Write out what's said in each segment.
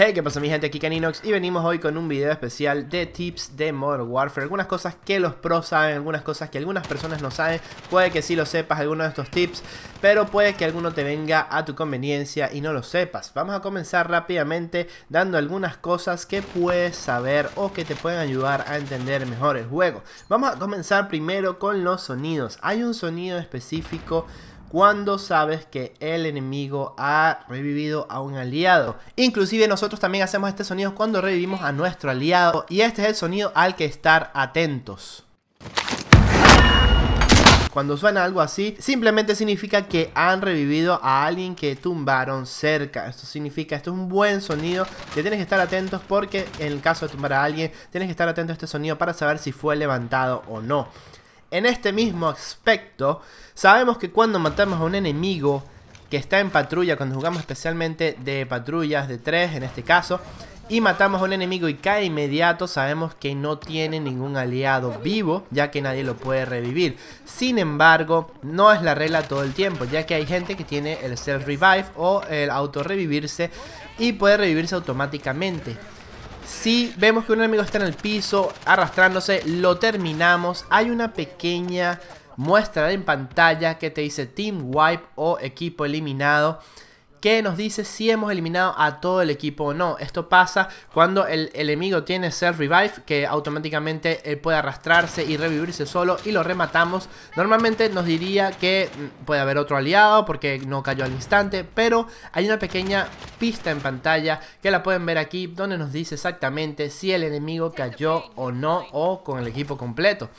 Hey, ¿qué pasa mi gente? Aquí Caninox y venimos hoy con un video especial de tips de Modern Warfare Algunas cosas que los pros saben, algunas cosas que algunas personas no saben Puede que sí lo sepas alguno de estos tips Pero puede que alguno te venga a tu conveniencia y no lo sepas Vamos a comenzar rápidamente dando algunas cosas que puedes saber O que te pueden ayudar a entender mejor el juego Vamos a comenzar primero con los sonidos Hay un sonido específico cuando sabes que el enemigo ha revivido a un aliado. Inclusive nosotros también hacemos este sonido cuando revivimos a nuestro aliado y este es el sonido al que estar atentos. Cuando suena algo así, simplemente significa que han revivido a alguien que tumbaron cerca. Esto significa, esto es un buen sonido que tienes que estar atentos porque en el caso de tumbar a alguien, tienes que estar atento a este sonido para saber si fue levantado o no. En este mismo aspecto, sabemos que cuando matamos a un enemigo que está en patrulla, cuando jugamos especialmente de patrullas de 3 en este caso, y matamos a un enemigo y cae inmediato, sabemos que no tiene ningún aliado vivo, ya que nadie lo puede revivir. Sin embargo, no es la regla todo el tiempo, ya que hay gente que tiene el self-revive o el auto-revivirse y puede revivirse automáticamente. Si vemos que un enemigo está en el piso arrastrándose, lo terminamos. Hay una pequeña muestra en pantalla que te dice Team Wipe o equipo eliminado que nos dice si hemos eliminado a todo el equipo o no. Esto pasa cuando el enemigo tiene Self Revive, que automáticamente él puede arrastrarse y revivirse solo y lo rematamos. Normalmente nos diría que mm, puede haber otro aliado porque no cayó al instante, pero hay una pequeña pista en pantalla que la pueden ver aquí donde nos dice exactamente si el enemigo cayó o no o con el equipo completo.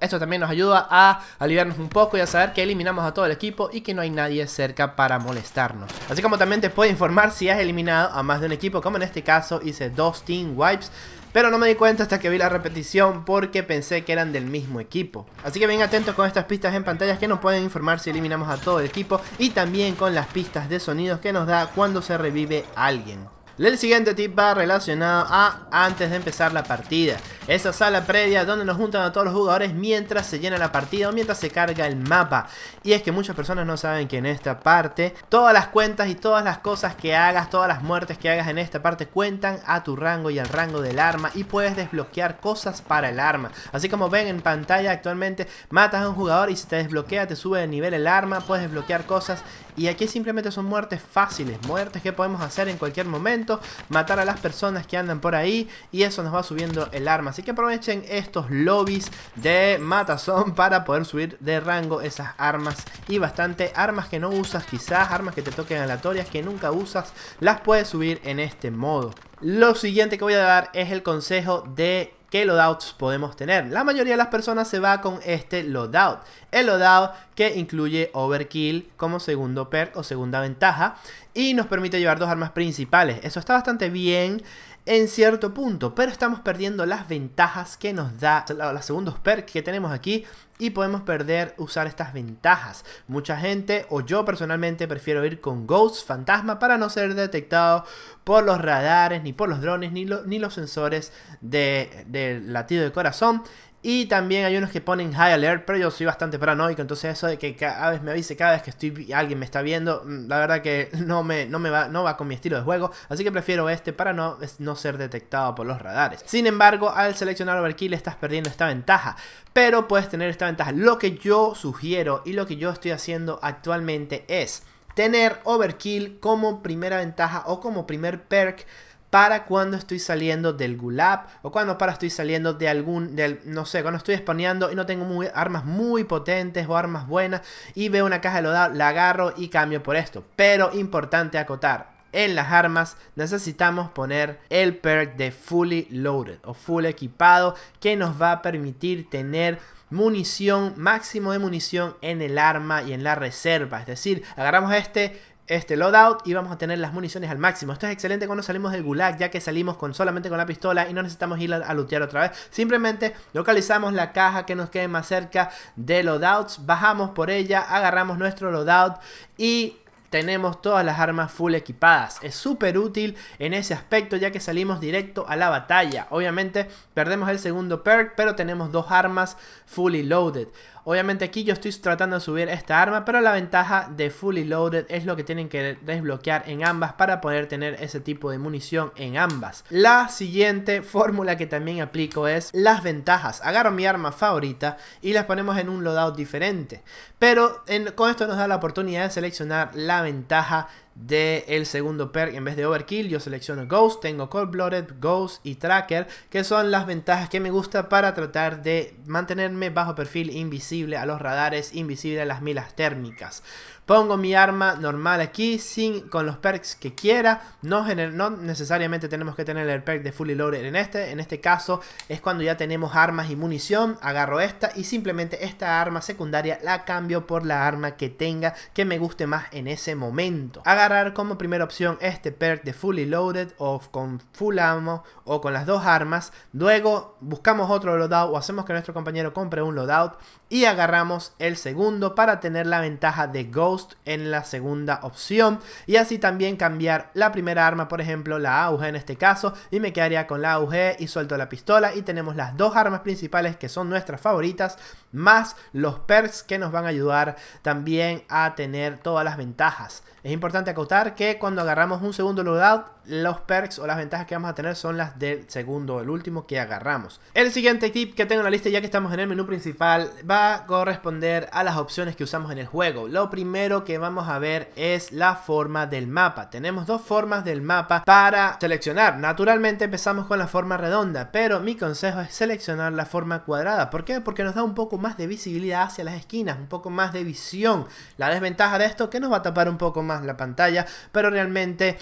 Esto también nos ayuda a aliviarnos un poco y a saber que eliminamos a todo el equipo y que no hay nadie cerca para molestarnos. Así como también te puede informar si has eliminado a más de un equipo, como en este caso hice dos team wipes. Pero no me di cuenta hasta que vi la repetición porque pensé que eran del mismo equipo. Así que vengan atentos con estas pistas en pantallas que nos pueden informar si eliminamos a todo el equipo y también con las pistas de sonidos que nos da cuando se revive alguien. El siguiente tip va relacionado a antes de empezar la partida. Esa sala previa donde nos juntan a todos los jugadores mientras se llena la partida o mientras se carga el mapa. Y es que muchas personas no saben que en esta parte todas las cuentas y todas las cosas que hagas, todas las muertes que hagas en esta parte cuentan a tu rango y al rango del arma y puedes desbloquear cosas para el arma. Así como ven en pantalla actualmente matas a un jugador y si te desbloquea, te sube de nivel el arma, puedes desbloquear cosas y aquí simplemente son muertes fáciles, muertes que podemos hacer en cualquier momento matar a las personas que andan por ahí y eso nos va subiendo el arma. Así que aprovechen estos lobbies de matazón para poder subir de rango esas armas y bastante armas que no usas quizás, armas que te toquen aleatorias que nunca usas, las puedes subir en este modo. Lo siguiente que voy a dar es el consejo de ¿Qué loadouts podemos tener? La mayoría de las personas se va con este loadout. El loadout que incluye overkill como segundo perk o segunda ventaja y nos permite llevar dos armas principales. Eso está bastante bien en cierto punto, pero estamos perdiendo las ventajas que nos da los segundos perks que tenemos aquí y podemos perder usar estas ventajas. Mucha gente o yo personalmente prefiero ir con Ghost Fantasma para no ser detectado por los radares, ni por los drones, ni, ni los sensores del latido de corazón. Y también hay unos que ponen high alert, pero yo soy bastante paranoico, entonces eso de que cada vez me avise, cada vez que estoy alguien me está viendo, mm, la verdad que no me, no va, no va con mi estilo de juego, así que prefiero este para no, no ser detectado por los radares. Sin embargo, al seleccionar overkill estás perdiendo esta ventaja, pero puedes tener esta ventaja. Lo que yo sugiero y lo que yo estoy haciendo actualmente es tener overkill como primera ventaja o como primer perk para cuando estoy saliendo del gulab o cuando para estoy saliendo de algún, del, no sé, cuando estoy exponeando y no tengo armas muy potentes o armas buenas y veo una caja de lodado, la agarro y cambio por esto. Pero importante acotar, en las armas necesitamos poner el perk de fully loaded o full equipado que nos va a permitir tener munición, máximo de munición en el arma y en la reserva. Es decir, agarramos este, este loadout y vamos a tener las municiones al máximo. Esto es excelente cuando salimos del gulag, ya que salimos con solamente con la pistola y no necesitamos ir a, a lootear otra vez. Simplemente localizamos la caja que nos quede más cerca de loadouts, bajamos por ella, agarramos nuestro loadout y tenemos todas las armas full equipadas. Es súper útil en ese aspecto ya que salimos directo a la batalla. Obviamente perdemos el segundo perk, pero tenemos dos armas fully loaded. Obviamente aquí yo estoy tratando de subir esta arma, pero la ventaja de Fully Loaded es lo que tienen que desbloquear en ambas para poder tener ese tipo de munición en ambas. La siguiente fórmula que también aplico es las ventajas. Agarro mi arma favorita y las ponemos en un loadout diferente. Pero con esto nos da la oportunidad de seleccionar la ventaja del segundo perk en vez de Overkill, yo selecciono Ghost, tengo Cold Blooded, Ghost y Tracker, que son las ventajas que me gusta para tratar de mantenerme bajo perfil invisible a los radares, invisible a las milas térmicas. Pongo mi arma normal aquí sin, con los perks que quiera. No, no necesariamente tenemos que tener el perk de Fully Loaded en este. En este caso es cuando ya tenemos armas y munición. Agarro esta y simplemente esta arma secundaria la cambio por la arma que tenga que me guste más en ese momento. Agarrar como primera opción este perk de Fully Loaded o con Full Ammo o con las dos armas. Luego buscamos otro loadout o hacemos que nuestro compañero compre un loadout y agarramos el segundo para tener la ventaja de Ghost en la segunda opción. Y así también cambiar la primera arma, por ejemplo, la AUG en este caso. Y me quedaría con la AUG y suelto la pistola. Y tenemos las dos armas principales que son nuestras favoritas. Más los perks que nos van a ayudar también a tener todas las ventajas. Es importante acotar que cuando agarramos un segundo loadout los perks o las ventajas que vamos a tener son las del segundo, el último que agarramos. El siguiente tip que tengo en la lista, ya que estamos en el menú principal, va a corresponder a las opciones que usamos en el juego. Lo primero que vamos a ver es la forma del mapa. Tenemos dos formas del mapa para seleccionar. Naturalmente empezamos con la forma redonda, pero mi consejo es seleccionar la forma cuadrada. ¿Por qué? Porque nos da un poco más de visibilidad hacia las esquinas, un poco más de visión. La desventaja de esto es que nos va a tapar un poco más la pantalla, pero realmente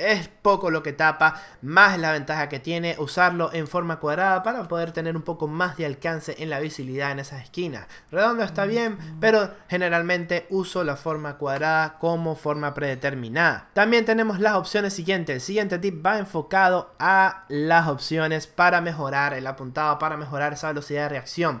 es poco lo que tapa, más la ventaja que tiene usarlo en forma cuadrada para poder tener un poco más de alcance en la visibilidad en esas esquinas. Redondo está bien, pero generalmente uso la forma cuadrada como forma predeterminada. También tenemos las opciones siguientes. El siguiente tip va enfocado a las opciones para mejorar el apuntado, para mejorar esa velocidad de reacción.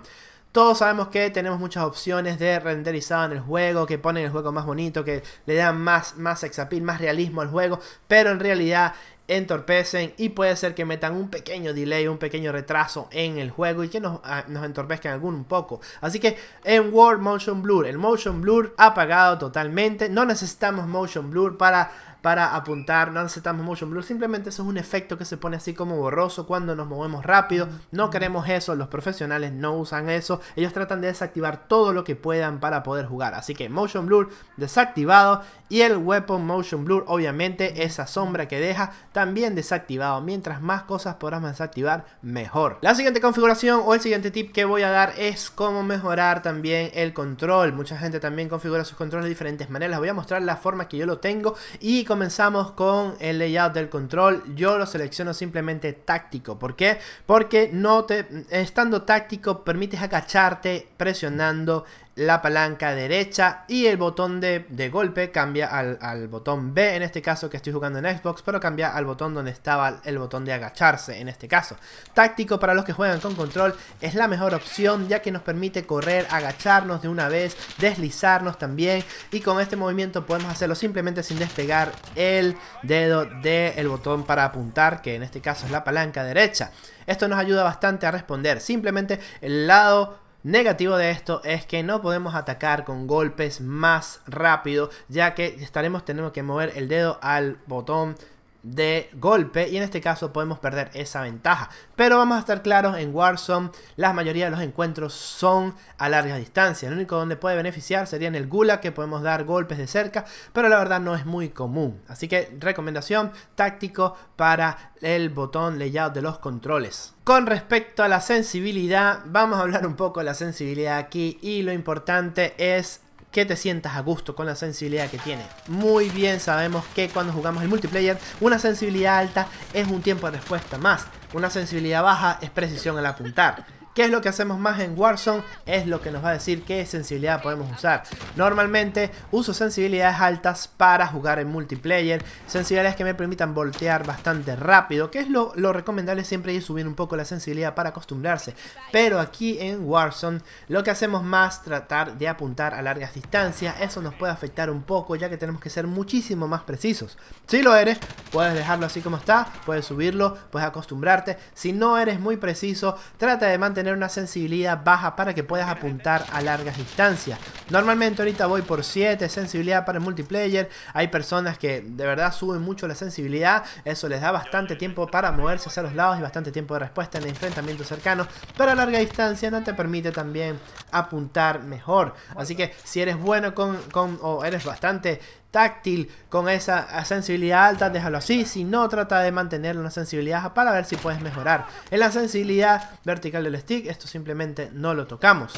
Todos sabemos que tenemos muchas opciones de renderizado en el juego, que ponen el juego más bonito, que le dan más, más exapil, más realismo al juego, pero en realidad entorpecen y puede ser que metan un pequeño delay, un pequeño retraso en el juego y que nos, ah, entorpezcan algún un poco. Así que en World Motion Blur, el Motion Blur apagado totalmente, no necesitamos Motion Blur para para apuntar, no necesitamos motion blur, simplemente eso es un efecto que se pone así como borroso cuando nos movemos rápido, no queremos eso, los profesionales no usan eso, ellos tratan de desactivar todo lo que puedan para poder jugar, así que motion blur desactivado y el weapon motion blur obviamente esa sombra que deja también desactivado, mientras más cosas podamos desactivar mejor. La siguiente configuración o el siguiente tip que voy a dar es cómo mejorar también el control, mucha gente también configura sus controles de diferentes maneras, les voy a mostrar la forma que yo lo tengo y comenzamos con el layout del control. Yo lo selecciono simplemente táctico. ¿Por qué? Porque no te, estando táctico permites agacharte presionando la palanca derecha y el botón de, golpe cambia al, botón B, en este caso que estoy jugando en Xbox, pero cambia al botón donde estaba el botón de agacharse, en este caso. Táctico para los que juegan con control es la mejor opción, ya que nos permite correr, agacharnos de una vez, deslizarnos también, y con este movimiento podemos hacerlo simplemente sin despegar el dedo del botón para apuntar, que en este caso es la palanca derecha. Esto nos ayuda bastante a responder, simplemente el lado Negativo de esto es que no podemos atacar con golpes más rápido, ya que estaremos tenemos que mover el dedo al botón de golpe y en este caso podemos perder esa ventaja. Pero vamos a estar claros, en Warzone la mayoría de los encuentros son a larga distancia, Lo único donde puede beneficiar sería en el Gula que podemos dar golpes de cerca, pero la verdad no es muy común. Así que recomendación táctico para el botón layout de los controles. Con respecto a la sensibilidad, vamos a hablar un poco de la sensibilidad aquí y lo importante es que te sientas a gusto con la sensibilidad que tiene. Muy bien sabemos que cuando jugamos el multiplayer, una sensibilidad alta es un tiempo de respuesta más. Una sensibilidad baja es precisión al apuntar. ¿Qué es lo que hacemos más en Warzone? Es lo que nos va a decir qué sensibilidad podemos usar. Normalmente uso sensibilidades altas para jugar en multiplayer, sensibilidades que me permitan voltear bastante rápido, que es lo, recomendable siempre es subir un poco la sensibilidad para acostumbrarse. Pero aquí en Warzone lo que hacemos más tratar de apuntar a largas distancias, eso nos puede afectar un poco ya que tenemos que ser muchísimo más precisos. Si lo eres, Puedes dejarlo así como está, puedes subirlo, puedes acostumbrarte. Si no eres muy preciso, trata de mantener una sensibilidad baja para que puedas apuntar a largas distancias. Normalmente ahorita voy por 7, sensibilidad para el multiplayer. Hay personas que de verdad suben mucho la sensibilidad. Eso les da bastante tiempo para moverse hacia los lados y bastante tiempo de respuesta en el enfrentamiento cercano. Pero a larga distancia no te permite también apuntar mejor. Así que si eres bueno con, con o eres bastante táctil, con esa sensibilidad alta, déjalo así. Si no, trata de mantener una sensibilidad para ver si puedes mejorar. En la sensibilidad vertical del stick, esto simplemente no lo tocamos.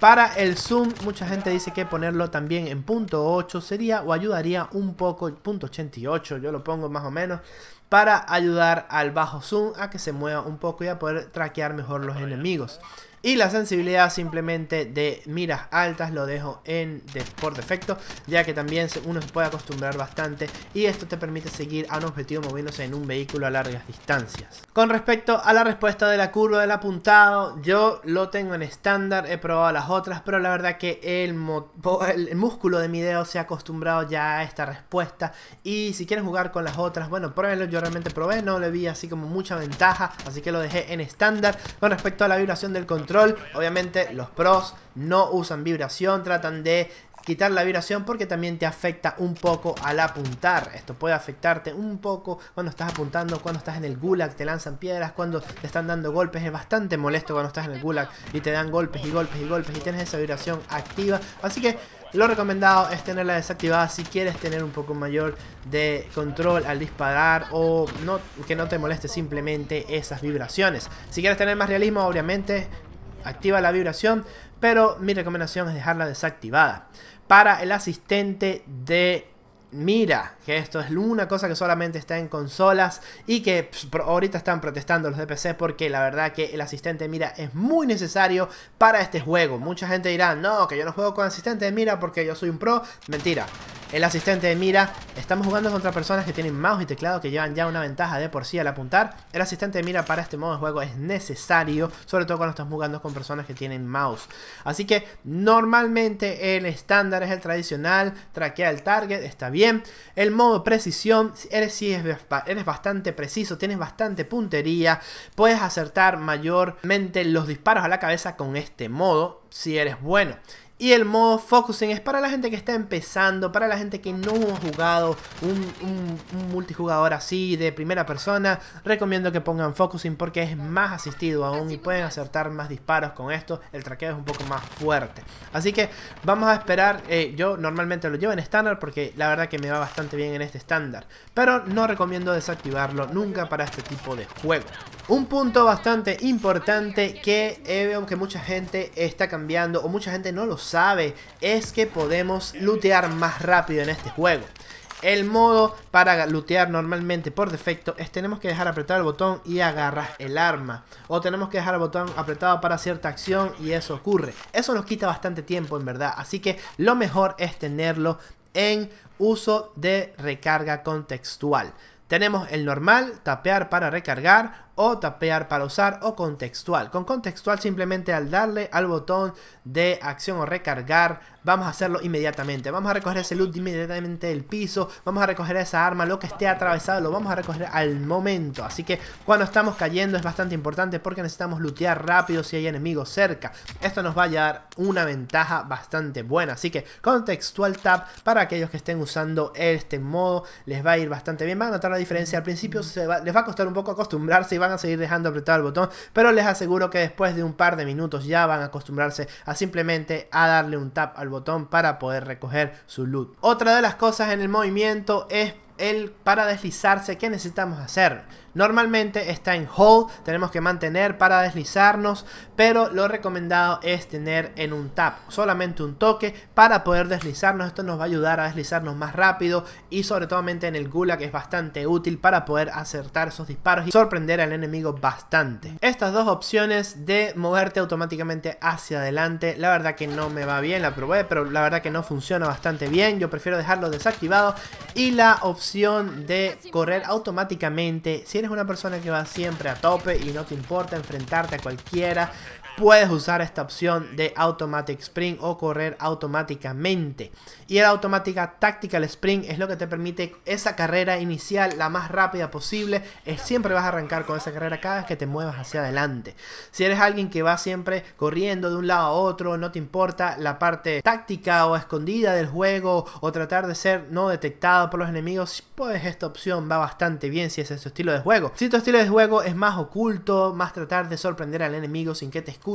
Para el zoom, mucha gente dice que ponerlo también en punto .8 sería o ayudaría un poco, punto .88, yo lo pongo más o menos, para ayudar al bajo zoom a que se mueva un poco y a poder traquear mejor los enemigos. Y la sensibilidad simplemente de miras altas lo dejo en por defecto, ya que también uno se puede acostumbrar bastante y esto te permite seguir a un objetivo moviéndose en un vehículo a largas distancias. Con respecto a la respuesta de la curva del apuntado, yo lo tengo en estándar, he probado las otras, pero la verdad que el, el músculo de mi dedo se ha acostumbrado ya a esta respuesta y si quieres jugar con las otras, bueno, pruébelo, yo realmente probé, no le vi así como mucha ventaja, así que lo dejé en estándar. Con respecto a la vibración del control, Obviamente los pros no usan vibración, tratan de quitar la vibración porque también te afecta un poco al apuntar. Esto puede afectarte un poco cuando estás apuntando, cuando estás en el gulag, te lanzan piedras, cuando te están dando golpes. Es bastante molesto cuando estás en el gulag y te dan golpes y golpes y golpes y tienes esa vibración activa. Así que lo recomendado es tenerla desactivada si quieres tener un poco mayor de control al disparar o no, que no te moleste simplemente esas vibraciones. Si quieres tener más realismo, obviamente activa la vibración, pero mi recomendación es dejarla desactivada. Para el asistente de mira que esto es una cosa que solamente está en consolas y que ahorita están protestando los de PC porque la verdad que el asistente de mira es muy necesario para este juego. Mucha gente dirá, no, que yo no juego con asistente de mira porque yo soy un pro. Mentira el asistente de mira. Estamos jugando contra personas que tienen mouse y teclado que llevan ya una ventaja de por sí al apuntar. El asistente de mira para este modo de juego es necesario, sobre todo cuando estás jugando con personas que tienen mouse. Así que normalmente el estándar es el tradicional, traquea el target, está bien. El modo precisión, eres, eres bastante preciso, tienes bastante puntería, puedes acertar mayormente los disparos a la cabeza con este modo si eres bueno. Y el modo focusing es para la gente que está empezando, para la gente que no ha jugado un, multijugador así de primera persona. Recomiendo que pongan focusing porque es más asistido aún y pueden acertar más disparos con esto. El traqueo es un poco más fuerte. Así que vamos a esperar. Eh, yo normalmente lo llevo en estándar porque la verdad que me va bastante bien en este estándar. Pero no recomiendo desactivarlo nunca para este tipo de juegos. Un punto bastante importante que eh, veo que mucha gente está cambiando o mucha gente no lo sabe es que podemos lootear más rápido en este juego. El modo para lootear normalmente por defecto es tenemos que dejar apretado el botón y agarras el arma. O tenemos que dejar el botón apretado para cierta acción y eso ocurre. Eso nos quita bastante tiempo en verdad. Así que lo mejor es tenerlo en uso de recarga contextual. Tenemos el normal, tapear para recargar o tapear para usar o contextual. Con contextual simplemente al darle al botón de acción o recargar vamos a hacerlo inmediatamente. Vamos a recoger ese loot inmediatamente del piso, vamos a recoger esa arma, lo que esté atravesado lo vamos a recoger al momento. Así que cuando estamos cayendo es bastante importante porque necesitamos lootear rápido si hay enemigos cerca. Esto nos va a dar una ventaja bastante buena. Así que contextual tap para aquellos que estén usando este modo les va a ir bastante bien. Van a notar la diferencia al principio, les va a costar un poco acostumbrarse y van a seguir dejando apretado el botón, pero les aseguro que después de un par de minutos ya van a acostumbrarse a simplemente a darle un tap al botón para poder recoger su loot. Otra de las cosas en el movimiento es el para deslizarse que necesitamos hacer. Normalmente está en hold, tenemos que mantener para deslizarnos, pero lo recomendado es tener en un tap, solamente un toque para poder deslizarnos. Esto nos va a ayudar a deslizarnos más rápido y sobre todo en el gula que es bastante útil para poder acertar esos disparos y sorprender al enemigo bastante. Estas dos opciones de moverte automáticamente hacia adelante, la verdad que no me va bien, la probé, pero la verdad que no funciona bastante bien. Yo prefiero dejarlo desactivado y la opción de correr automáticamente si eres una persona que va siempre a tope y no te importa enfrentarte a cualquiera, puedes usar esta opción de Automatic Spring o correr automáticamente. Y el Automática Tactical Spring es lo que te permite esa carrera inicial la más rápida posible. siempre vas a arrancar con esa carrera cada vez que te muevas hacia adelante. Si eres alguien que va siempre corriendo de un lado a otro, no te importa la parte táctica o escondida del juego o tratar de ser no detectado por los enemigos, pues esta opción va bastante bien si es tu estilo de juego. Si tu estilo de juego es más oculto, más tratar de sorprender al enemigo sin que te escuche,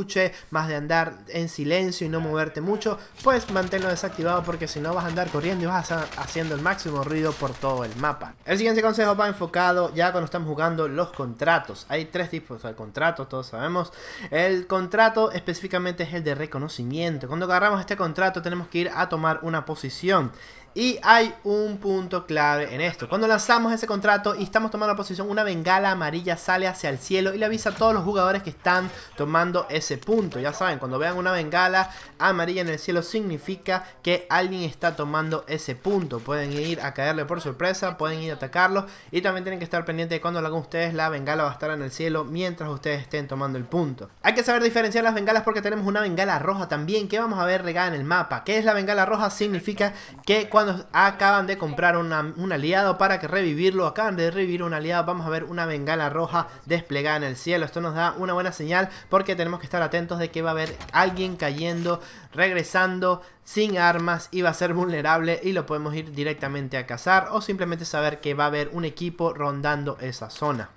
más de andar en silencio y no moverte mucho, pues manténlo desactivado porque si no vas a andar corriendo y vas a haciendo el máximo ruido por todo el mapa. El siguiente consejo va enfocado ya cuando estamos jugando los contratos. Hay tres tipos de contratos, todos sabemos. El contrato específicamente es el de reconocimiento. Cuando agarramos este contrato tenemos que ir a tomar una posición. Y hay un punto clave en esto. Cuando lanzamos ese contrato y estamos tomando la posición, una bengala amarilla sale hacia el cielo y le avisa a todos los jugadores que están tomando ese punto. Ya saben, cuando vean una bengala amarilla en el cielo significa que alguien está tomando ese punto. Pueden ir a caerle por sorpresa, pueden ir a atacarlo y también tienen que estar pendientes de cuando lo hagan ustedes. La bengala va a estar en el cielo mientras ustedes estén tomando el punto. Hay que saber diferenciar las bengalas porque tenemos una bengala roja también que vamos a ver regada en el mapa. ¿Qué es la bengala roja? Significa que cuando acaban, acaban de comprar un aliado para que revivirlo. Acaban de revivir un aliado. Vamos a ver una bengala roja desplegada en el cielo. Esto nos da una buena señal porque tenemos que estar atentos de que va a haber alguien cayendo, regresando sin armas y va a ser vulnerable y lo podemos ir directamente a cazar o simplemente saber que va a haber un equipo rondando esa zona.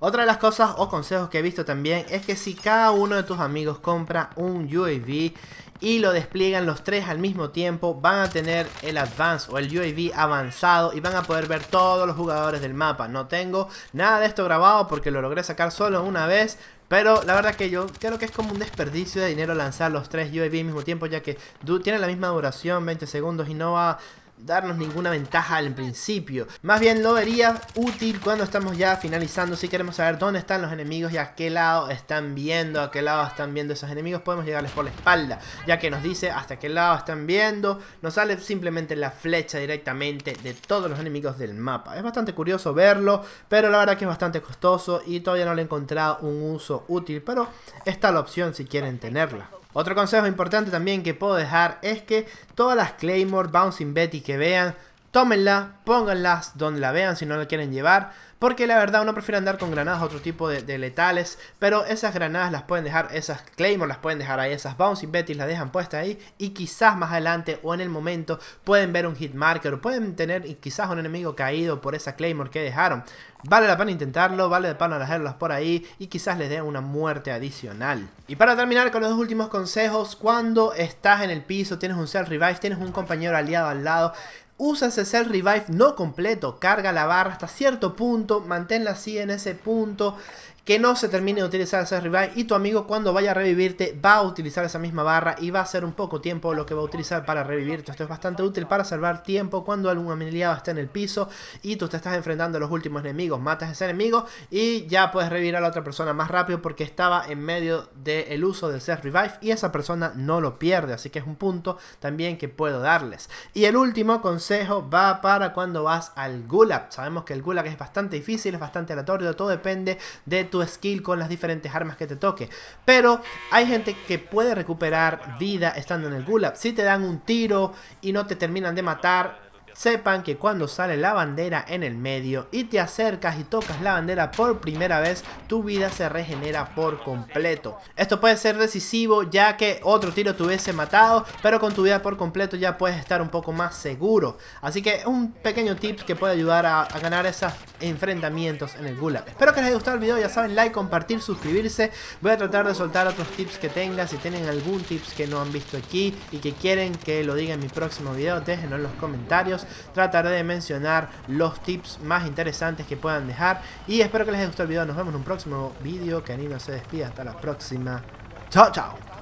Otra de las cosas o consejos que he visto también es que si cada uno de tus amigos compra un UAV y lo despliegan los tres al mismo tiempo, van a tener el advance o el UAV avanzado y van a poder ver todos los jugadores del mapa. No tengo nada de esto grabado porque lo logré sacar solo una vez, pero la verdad que yo creo que es como un desperdicio de dinero lanzar los tres UAV al mismo tiempo, ya que tiene la misma duración, 20 segundos, y no va darnos ninguna ventaja al principio. Más bien lo vería útil cuando estamos ya finalizando. Si queremos saber dónde están los enemigos y a qué lado están viendo, a qué lado están viendo esos enemigos, podemos llegarles por la espalda. Ya que nos dice hasta qué lado están viendo, nos sale simplemente la flecha directamente de todos los enemigos del mapa. Es bastante curioso verlo, pero la verdad que es bastante costoso y todavía no le he encontrado un uso útil. Pero está la opción si quieren tenerla. Otro consejo importante también que puedo dejar es que todas las Claymore Bouncing Betty que vean tómenla, pónganlas donde la vean si no la quieren llevar, porque la verdad uno prefiere andar con granadas otro tipo de, letales, pero esas granadas las pueden dejar, esas Claymore las pueden dejar ahí, esas Bouncing Betty las dejan puestas ahí y quizás más adelante o en el momento pueden ver un hit o pueden tener quizás un enemigo caído por esa Claymore que dejaron. Vale la pena intentarlo, vale la pena dejarlas por ahí y quizás les dé una muerte adicional. Y para terminar con los dos últimos consejos, cuando estás en el piso, tienes un self revive, tienes un compañero aliado al lado, Usa ese Revive no completo, carga la barra hasta cierto punto, manténla así en ese punto que no se termine de utilizar ese revive y tu amigo cuando vaya a revivirte va a utilizar esa misma barra y va a ser un poco tiempo lo que va a utilizar para revivirte. Esto es bastante útil para salvar tiempo cuando algún aliado está en el piso y tú te estás enfrentando a los últimos enemigos, matas a ese enemigo y ya puedes revivir a la otra persona más rápido porque estaba en medio del uso del self revive y esa persona no lo pierde, así que es un punto también que puedo darles. Y el último consejo va para cuando vas al Gulag. Sabemos que el Gulag es bastante difícil, es bastante aleatorio, todo depende de tu tu skill con las diferentes armas que te toque. Pero hay gente que puede recuperar vida estando en el Gulab. Si te dan un tiro y no te terminan de matar, sepan que cuando sale la bandera en el medio y te acercas y tocas la bandera por primera vez, tu vida se regenera por completo. Esto puede ser decisivo ya que otro tiro te hubiese matado, pero con tu vida por completo ya puedes estar un poco más seguro. Así que un pequeño tip que puede ayudar a, ganar esos enfrentamientos en el Gulag. Espero que les haya gustado el video, ya saben, like, compartir, suscribirse. Voy a tratar de soltar otros tips que tenga si tienen algún tips que no han visto aquí y que quieren que lo diga en mi próximo video, déjenlo en los comentarios. Trataré de mencionar los tips más interesantes que puedan dejar. Y espero que les haya gustado el video. Nos vemos en un próximo video. Que Anino se despida. Hasta la próxima. Chao, chao.